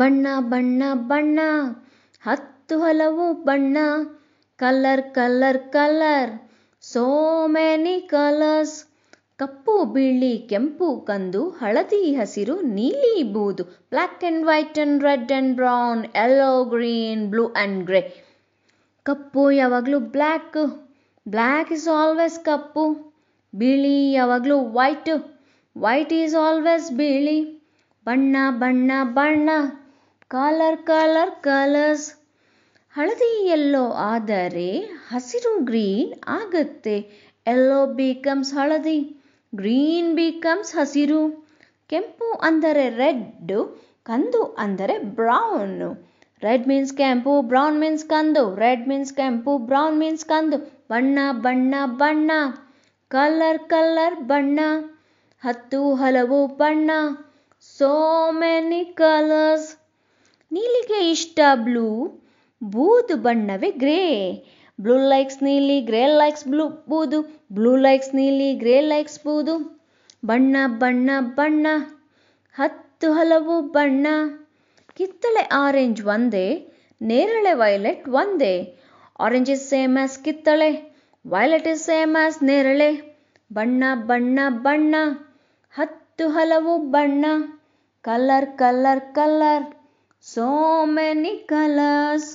ಬಣ್ಣ ಬಣ್ಣ ಬಣ್ಣ ಹತ್ತು ಹಲವು ಬಣ್ಣ colour colour colour so many colours ಕಪ್ಪು ಬಿಳಿ ಕೆಂಪು ಕಂದು ಹಳದಿ ಹಸಿರು ನೀಲಿ ಬೂದು black and white and red and brown yellow green blue and grey ಕಪ್ಪು ಯಾವಾಗಲೂ ಬ್ಲ್ಯಾಕ್ ಬ್ಲ್ಯಾಕ್ ಈಸ್ ಆಲ್ವೇಸ್ ಕಪ್ಪು ಬಿಳಿ ಯಾವಾಗಲೂ ವೈಟ್ ವೈಟ್ ಈಸ್ ಆಲ್ವೇಸ್ ಬಿಳಿ ಬಣ್ಣ ಬಣ್ಣ ಬಣ್ಣ ಕಲರ್ ಕಲರ್ ಕಲರ್ಸ್ ಹಳದಿ ಎಲ್ಲೋ ಆದರೆ ಹಸಿರು ಗ್ರೀನ್ ಆಗುತ್ತೆ ಎಲ್ಲೋ ಬಿಕಮ್ಸ್ ಹಳದಿ ಗ್ರೀನ್ ಬಿಕಮ್ಸ್ ಹಸಿರು ಕೆಂಪು ಅಂದರೆ ರೆಡ್ ಕಂದು ಅಂದರೆ ಬ್ರೌನು ರೆಡ್ ಮೀನ್ಸ್ ಕೆಂಪು ಬ್ರೌನ್ ಮೀನ್ಸ್ ಕಂದು ರೆಡ್ ಮೀನ್ಸ್ ಕೆಂಪು ಬ್ರೌನ್ ಮೀನ್ಸ್ ಕಂದು ಬಣ್ಣ ಬಣ್ಣ ಬಣ್ಣ ಕಲರ್ ಕಲರ್ ಬಣ್ಣ ಹತ್ತು ಹಲವು ಬಣ್ಣ ಸೋ ಮೆನಿ ಕಲರ್ಸ್ ನೀಲಿಗೆ ಇಷ್ಟ ಬ್ಲೂ ಬೂದು ಬಣ್ಣವೇ ಗ್ರೇ ಬ್ಲೂ ಲೈಕ್ಸ್ ನೀಲಿ ಗ್ರೇ ಲೈಕ್ಸ್ ಬ್ಲೂ ಬೂದು ಬ್ಲೂ ಲೈಕ್ಸ್ ನೀಲಿ ಗ್ರೇ ಲೈಕ್ಸ್ ಬೂದು ಬಣ್ಣ ಬಣ್ಣ ಬಣ್ಣ ಹತ್ತು ಹಲವು ಬಣ್ಣ ಕಿತ್ತಳೆ ಆರೆಂಜ್ ಒಂದೇ ನೇರಳೆ ವೈಲೆಟ್ ಒಂದೇ ಆರೆಂಜ್ ಇಸ್ ಸೇಮ್ ಆಸ್ ಕಿತ್ತಳೆ ವೈಲೆಟ್ ಇಸ್ ಸೇಮ್ ಆಸ್ ನೇರಳೆ ಬಣ್ಣ ಬಣ್ಣ ಬಣ್ಣ ಹತ್ತು ಹತ್ತು ಹಲವು ಬಣ್ಣ colour colour colour so many colours